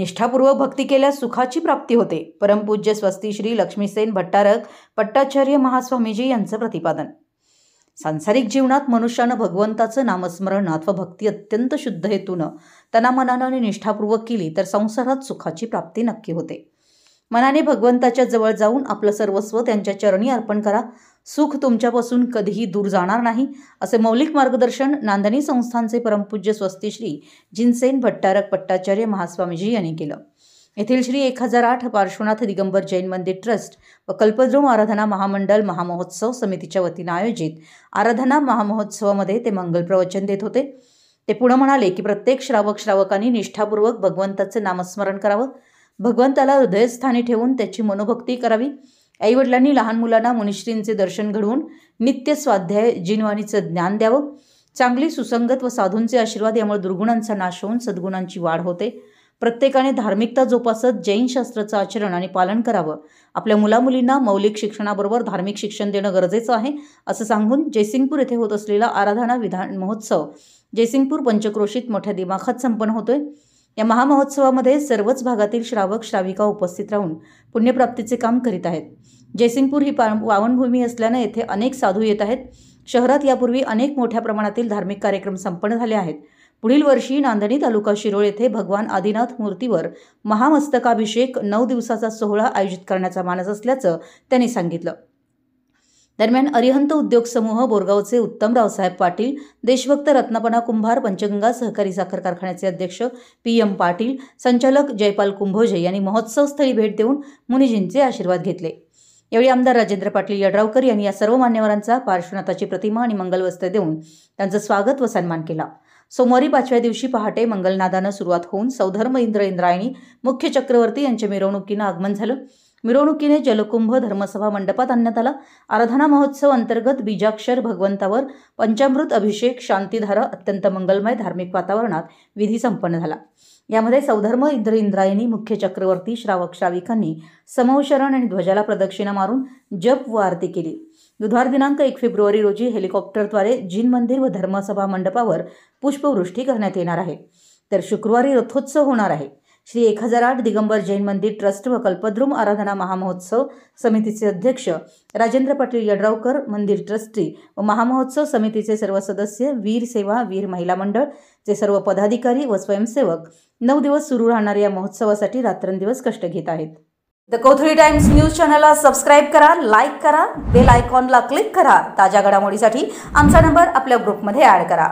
निष्ठापूर्वक भक्ती केल्यास सुखाची प्राप्ती होते परमपूज्य स्वस्ती श्री लक्ष्मीसेन भट्टारक पट्टाचार्य महास्वामीजी यांचं प्रतिपादन सांसारिक जीवनात मनुष्यानं भगवंताचं नामस्मरण अथवा भक्ती अत्यंत शुद्ध हेतूनं त्यांना मनानं आणि निष्ठापूर्वक केली तर संसारात सुखाची प्राप्ती नक्की होते मनाने भगवंताच्या जवळ जाऊन आपलं सर्वस्व त्यांच्या चरणी अर्पण करा सुख तुमच्यापासून कधीही दूर जाणार नाही असे मौलिक मार्गदर्शन नांदणी संस्थांचे परमपूज्य स्वस्ती श्री जिनसेन भट्टारक पट्टाचार्य महास्वामीजी यांनी केलं येथील श्री एक हजार आठ पार्श्वनाथ दिगंबर जैन मंदिर ट्रस्ट व कल्पद्रुम आराधना महामंडळ महामहोत्सव समितीच्या वतीनं आयोजित आराधना महामहोत्सवामध्ये ते मंगल प्रवचन देत होते ते पुढं म्हणाले की प्रत्येक श्रावक श्रावकांनी निष्ठापूर्वक भगवंताचे नामस्मरण करावं भगवंताला हृदयस्थानी ठेवून त्याची मनोभक्ती करावी आईवडिलांनी लहान मुलांना मुनिश्रींचे दर्शन घडवून नित्य स्वाध्याय जिनवाणीचं ज्ञान द्यावं चांगली सुसंगत व साधूंचे आशीर्वाद यामुळे दुर्गुणांचा नाश होऊन सद्गुणांची वाढ होते प्रत्येकाने धार्मिकता जोपासत जैन शास्त्राचं आचरण आणि पालन करावं आपल्या मुलामुलींना मौलिक शिक्षणाबरोबर धार्मिक शिक्षण देणं गरजेचं आहे असं सांगून जयसिंगपूर येथे होत असलेला आराधना विधान महोत्सव जयसिंगपूर पंचक्रोशीत मोठ्या दिमाखात संपन्न होतोय या महामहोत्सवामध्ये सर्वच भागातील श्रावक श्राविका उपस्थित राहून पुण्यप्राप्तीचे काम करीत आहेत जयसिंगपूर ही पा वावनभूमी असल्यानं येथे अनेक साधू येत आहेत शहरात यापूर्वी अनेक मोठ्या प्रमाणातील धार्मिक कार्यक्रम संपन्न झाले आहेत पुढील वर्षी नांदणी तालुका शिरोळ येथे भगवान आदिनाथ मूर्तीवर महामस्तकाभिषेक नऊ दिवसाचा सोहळा आयोजित करण्याचा मानस असल्याचं त्यांनी सांगितलं दरम्यान अरिहंत उद्योग समूह बोरगावचे उत्तमराव साहेब पाटील देशभक्त रत्नपणा कुंभार पंचगंगा सहकारी साखर कारखान्याचे अध्यक्ष पी एम पाटील संचालक जयपाल कुंभोजे यांनी महोत्सवस्थळी भेट देऊन मुनिजींचे आशीर्वाद घेतले यावेळी आमदार राजेंद्र पाटील यड्रावकर यांनी या सर्व मान्यवरांचा पार्श्वनाथाची प्रतिमा आणि मंगलवस्त्र देऊन त्यांचं स्वागत व सन्मान केला सोमवारी पाचव्या दिवशी पहाटे मंगलनादानं सुरुवात होऊन सौधर्म इंद्र इंद्रायणी मुख्य चक्रवर्ती यांच्या मिरवणुकीनं आगमन झालं मिरवणुकीने जलकुंभ धर्मसभा मंडपात आणण्यात आला आराधना महोत्सव अंतर्गत बीजाक्षर भगवंतावर पंचामृत अभिषेक शांतीधारा अत्यंत मंगलमय धार्मिक वातावरणात विधी संपन्न झाला यामध्ये सौधर्म इंद्र इंद्रायणी मुख्य चक्रवर्ती श्रावक श्राविकांनी समवशरण आणि ध्वजाला प्रदक्षिणा मारून जप व आरती केली बुधवार दिनांक एक फेब्रुवारी रोजी हेलिकॉप्टरद्वारे जिन मंदिर व धर्मसभा मंडपावर पुष्पवृष्टी करण्यात येणार आहे तर शुक्रवारी रथोत्सव होणार आहे श्री एक हजार आठ दिगंबर जैन मंदिर ट्रस्ट व कल्पद्रुम आराधना महामहोत्सव समितीचे अध्यक्ष राजेंद्र पाटील यड्रावकर मंदिर ट्रस्टी व महामहोत्सव समितीचे सर्व सदस्य वीर सेवा वीर महिला मंडळ चे सर्व पदाधिकारी व स्वयंसेवक नऊ दिवस सुरू राहणाऱ्या या महोत्सवासाठी रात्रंदिवस कष्ट घेत आहेत द कोथळी टाइम्स न्यूज चॅनलला सबस्क्राईब करा लाईक करा बेल आयकॉनला क्लिक करा ताज्या घडामोडीसाठी आमचा नंबर आपल्या ग्रुपमध्ये ॲड करा